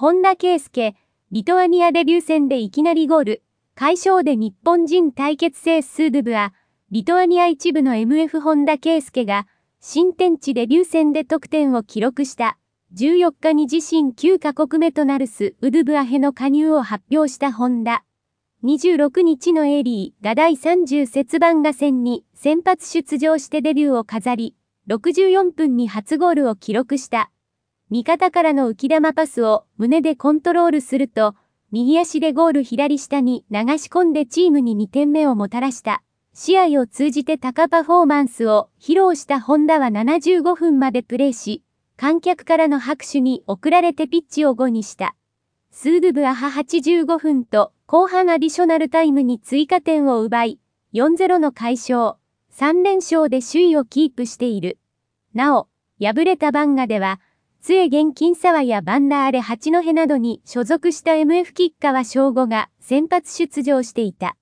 本田圭佑、リトアニアデビュー戦でいきなりゴール、快勝で日本人対決スードゥブア、リトアニア一部の MF 本田圭佑が、新天地デビュー戦で得点を記録した、14日に自身9カ国目となるス・ウドゥブアヘの加入を発表した本田。26日のエリーが第30節番が戦に先発出場してデビューを飾り、64分に初ゴールを記録した。味方からの浮き玉パスを胸でコントロールすると、右足でゴール左下に流し込んでチームに2点目をもたらした。試合を通じて高パフォーマンスを披露したホンダは75分までプレーし、観客からの拍手に送られてピッチを5にした。スードゥブアハ85分と後半アディショナルタイムに追加点を奪い、4-0の解消、3連勝で首位をキープしている。なお、敗れたバンガでは、杖現金沢やバンナーレ八戸などに所属した MF 吉川正吾が先発出場していた。